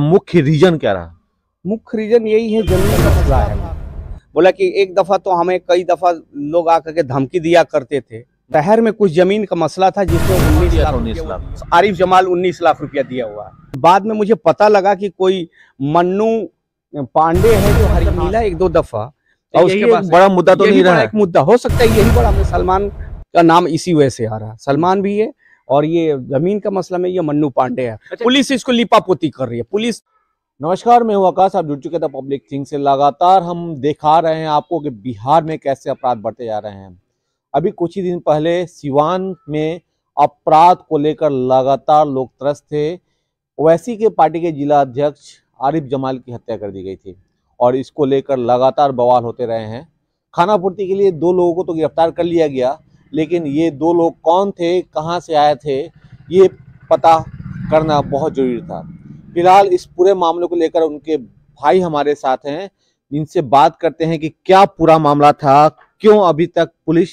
अब मुख्य रीजन क्या रहा मुख्य रीजन यही है जमीन का मसला है बोला कि एक दफ़ा तो हमें कई दफ़ा लोग आकर के धमकी दिया करते थे शहर में कुछ जमीन का मसला था जिसको उन्नीस लाख उन्नीस लाख आरिफ जमाल उन्नीस लाख रुपया दिया हुआ बाद में मुझे पता लगा कि कोई मन्नू पांडे है जो हरी मिला एक दो दफा तो और उसके बाद बड़ा मुद्दा तो नहीं रहा एक मुद्दा हो सकता है यही बड़ा सलमान का नाम इसी वजह से आ रहा सलमान भी है और ये जमीन का मसला में ये मन्नू पांडे है अच्छा। पुलिस इसको लिपापोती कर रही है पुलिस नमस्कार मैं हूं आकाश आप जुड़ चुके थे पब्लिक थिंग से लगातार हम दिखा रहे हैं आपको कि बिहार में कैसे अपराध बढ़ते जा रहे हैं अभी कुछ ही दिन पहले सिवान में अपराध को लेकर लगातार लोग त्रस्त थे ओवैसी के पार्टी के जिला अध्यक्ष आरिफ जमाल की हत्या कर दी गई थी और इसको लेकर लगातार बवाल होते रहे हैं खाना के लिए दो लोगों को तो गिरफ्तार कर लिया गया लेकिन ये दो लोग कौन थे कहाँ से आए थे ये पता करना बहुत ज़रूरी था फिलहाल इस पूरे मामले को लेकर उनके भाई हमारे साथ हैं इनसे बात करते हैं कि क्या पूरा मामला था क्यों अभी तक पुलिस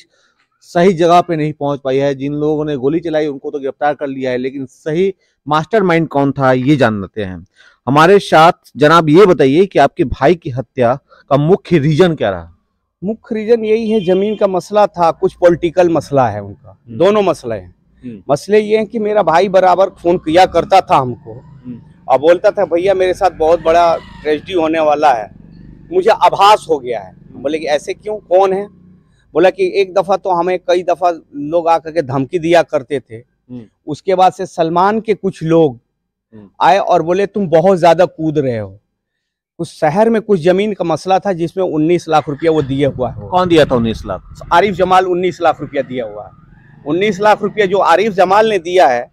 सही जगह पे नहीं पहुंच पाई है जिन लोगों ने गोली चलाई उनको तो गिरफ्तार कर लिया है लेकिन सही मास्टरमाइंड कौन था ये जान लेते हैं हमारे साथ जनाब ये बताइए कि आपके भाई की हत्या का मुख्य रीजन क्या रहा मुख्य रीजन यही है जमीन का मसला था कुछ पॉलिटिकल मसला है उनका हम्म। दोनों मसले हैं हम्म। मसले ये हैं कि मेरा भाई बराबर फोन किया करता था हमको हम्म। और बोलता था भैया मेरे साथ बहुत बड़ा ट्रेजिडी होने वाला है मुझे आभास हो गया है बोले कि ऐसे क्यों कौन है बोला कि एक दफ़ा तो हमें कई दफ़ा लोग आकर के धमकी दिया करते थे उसके बाद से सलमान के कुछ लोग आए और बोले तुम बहुत ज़्यादा कूद रहे हो उस शहर में कुछ जमीन का मसला था जिसमें उन्नीस लाख रुपया वो दिया हुआ है कौन दिया था उन्नीस लाख आरिफ जमाल उन्नीस लाख रुपया दिया हुआ है उन्नीस लाख रुपया जो आरिफ जमाल ने दिया है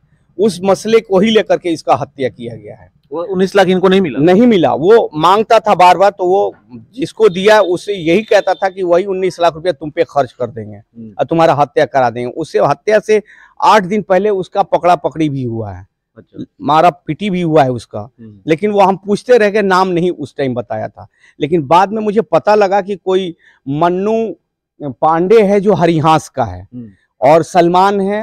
उस मसले को ही लेकर के इसका हत्या किया गया है वो उन्नीस लाख इनको नहीं मिला नहीं मिला वो मांगता था बार बार तो वो जिसको दिया उसे यही कहता था कि वही उन्नीस लाख रुपया तुम पे खर्च कर देंगे हम्म। और तुम्हारा हत्या करा देंगे उससे हत्या से आठ दिन पहले उसका पकड़ा पकड़ी भी हुआ है अच्छा। मारा पिटी भी हुआ है उसका हम्म। लेकिन वो हम पूछते रह गए नाम नहीं उस टाइम बताया था लेकिन बाद में मुझे पता लगा कि कोई मन्नू पांडे है जो हरिहास का है हम्म। और सलमान है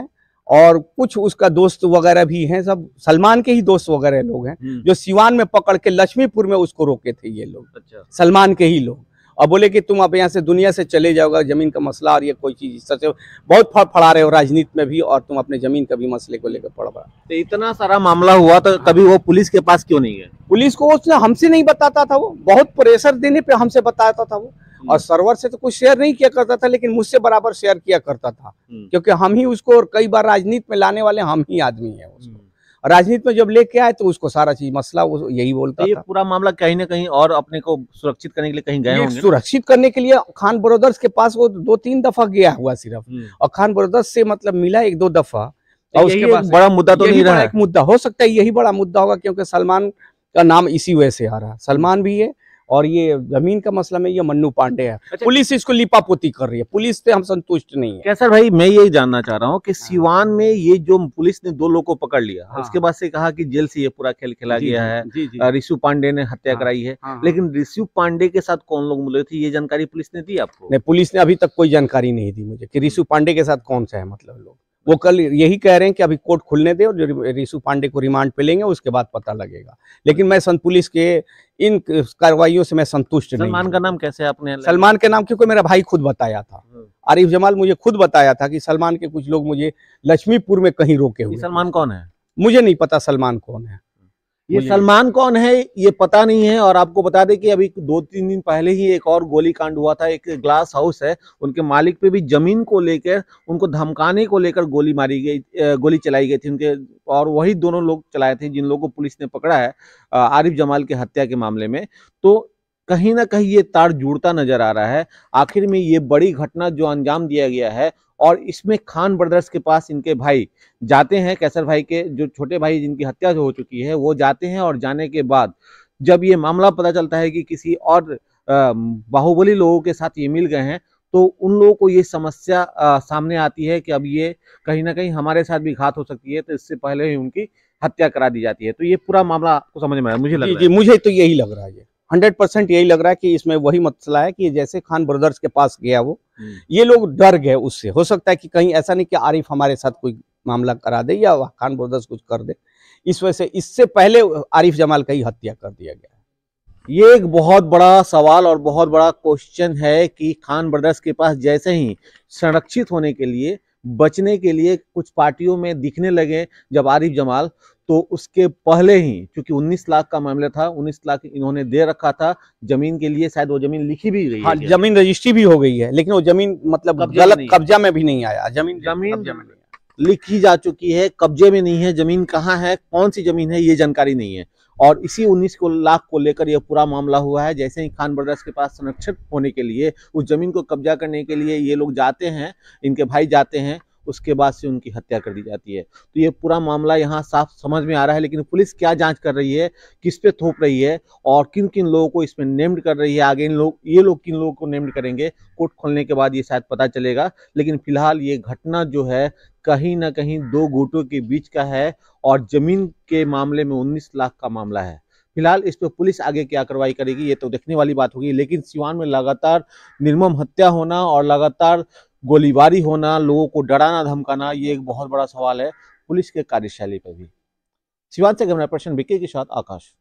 और कुछ उसका दोस्त वगैरह भी हैं सब सलमान के ही दोस्त वगैरह लोग हैं हम्म। जो सिवान में पकड़ के लक्ष्मीपुर में उसको रोके थे ये लोग अच्छा। सलमान के ही लोग और बोले कि तुम अब यहाँ से दुनिया से चले जाओगे ज़मीन का मसला और ये कोई चीज़ इस तरह से बहुत फड़फड़ा रहे हो राजनीति में भी और तुम अपने ज़मीन का भी मसले को लेकर पड़ रहा तो इतना सारा मामला हुआ तो कभी वो पुलिस के पास क्यों नहीं गए पुलिस को उसने हमसे नहीं बताता था वो बहुत प्रेशर देने पर हमसे बताता था वो हम्म। और सर्वर से तो कुछ शेयर नहीं किया करता था लेकिन मुझसे बराबर शेयर किया करता था हम्म। क्योंकि हम ही उसको और कई बार राजनीति में लाने वाले हम ही आदमी है उसको राजनीति में जब लेके आए तो उसको सारा चीज मसला वो यही बोलता तो ये पूरा मामला कहीं ना कहीं और अपने को सुरक्षित करने के लिए कहीं गए सुरक्षित करने के लिए खान ब्रदर्स के पास वो दो तीन दफा गया हुआ सिर्फ हम्म। और खान ब्रदर्स से मतलब मिला एक दो दफा तो और उसके बाद बड़ा मुद्दा तो नहीं रहा एक मुद्दा हो सकता है यही बड़ा मुद्दा होगा क्योंकि सलमान का नाम इसी वजह से आ रहा सलमान भी है और ये जमीन का मसला में ये मन्नू पांडे है अच्छा। पुलिस इसको लिपापोती कर रही है पुलिस से हम संतुष्ट नहीं है कैसर भाई मैं ये जानना चाह रहा हूँ कि सिवान में ये जो पुलिस ने दो लोग को पकड़ लिया हाँ। उसके बाद से कहा कि जेल से ये पूरा खेल खेला गया है ऋषु पांडे ने हत्या हाँ, कराई है हाँ। लेकिन ऋषु पांडे के साथ कौन लोग मिले थे ये जानकारी पुलिस ने दी आपको नहीं पुलिस ने अभी तक कोई जानकारी नहीं दी मुझे की ऋषु हम्म। पांडे के साथ कौन सा है मतलब लोग वो कल यही कह रहे हैं कि अभी कोर्ट खुलने दें और रिशु पांडे को रिमांड पे लेंगे उसके बाद पता लगेगा लेकिन मैं संत पुलिस के इन कार्रवाइयों से मैं संतुष्ट नहीं सलमान का नाम कैसे आपने सलमान के नाम क्योंकि मेरा भाई खुद बताया था हम्म। आरिफ जमाल मुझे खुद बताया था कि सलमान के कुछ लोग मुझे लक्ष्मीपुर में कहीं रोके हुए सलमान कौन है मुझे नहीं पता सलमान कौन है ये सलमान कौन है ये पता नहीं है और आपको बता दें कि अभी दो तीन दिन पहले ही एक और गोली कांड हुआ था एक ग्लास हाउस है उनके मालिक पे भी जमीन को लेकर उनको धमकाने को लेकर गोली मारी गई गोली चलाई गई थी उनके और वही दोनों लोग चलाए थे जिन लोगों को पुलिस ने पकड़ा है आरिफ जमाल के हत्या के मामले में तो कहीं ना कहीं ये तार जुड़ता नजर आ रहा है आखिर में ये बड़ी घटना जो अंजाम दिया गया है और इसमें खान ब्रदर्स के पास इनके भाई जाते हैं कैसर भाई के जो छोटे भाई जिनकी हत्या हो चुकी है वो जाते हैं और जाने के बाद जब ये मामला पता चलता है कि किसी और बाहुबली लोगों के साथ ये मिल गए हैं तो उन लोगों को ये समस्या आ, सामने आती है कि अब ये कहीं ना कहीं हमारे साथ भी घात हो सकती है तो इससे पहले ही उनकी हत्या करा दी जाती है तो ये पूरा मामला आपको समझ में आया मुझे लग रहा है मुझे तो यही लग रहा है हंड्रेड परसेंट यही लग रहा है कि इसमें वही मसला है कि जैसे खान ब्रदर्स के पास गया वो हम्म। ये लोग डर गए उससे हो सकता है कि कहीं ऐसा नहीं कि आरिफ हमारे साथ कोई मामला करा दे या खान ब्रदर्स कुछ कर दे इस वजह से इससे पहले आरिफ जमाल का ही हत्या कर दिया गया ये एक बहुत बड़ा सवाल और बहुत बड़ा क्वेश्चन है कि खान ब्रदर्स के पास जैसे ही संरक्षित होने के लिए बचने के लिए कुछ पार्टियों में दिखने लगे जब आरिफ जमाल तो उसके पहले ही क्योंकि 19 लाख का मामला था 19 लाख इन्होंने दे रखा था जमीन के लिए शायद वो जमीन लिखी भी गई हाँ, जमीन रजिस्ट्री भी हो गई है लेकिन वो जमीन मतलब गलत कब्जा में भी नहीं आया जमीन जमीन लिखी जा चुकी है कब्जे में नहीं है जमीन कहाँ है कौन सी जमीन है ये जानकारी नहीं है और इसी 19 को लाख को लेकर यह पूरा मामला हुआ है जैसे ही खान ब्रदर्स के पास संरक्षित होने के लिए उस जमीन को कब्जा करने के लिए ये लोग जाते हैं इनके भाई जाते हैं उसके बाद से उनकी हत्या कर दी जाती है तो ये पूरा मामला यहाँ साफ समझ में आ रहा है लेकिन पुलिस क्या जांच कर रही है किस पे थोप रही है और किन किन लोगों को इसमें नेम्ड कर रही है आगे इन लोग ये लोग किन लोगों को नेम्ड करेंगे कोर्ट खोलने के बाद ये शायद पता चलेगा लेकिन फिलहाल ये घटना जो है कहीं ना कहीं दो गुटों के बीच का है और जमीन के मामले में उन्नीस लाख का मामला है फिलहाल इस पर पुलिस आगे क्या कार्रवाई करेगी ये तो देखने वाली बात होगी लेकिन सिवान में लगातार निर्मम हत्या होना और लगातार गोलीबारी होना लोगों को डराना धमकाना ये एक बहुत बड़ा सवाल है पुलिस के कार्यशैली पर भी सिवान से कैमरा पर्सन बिके के साथ आकाश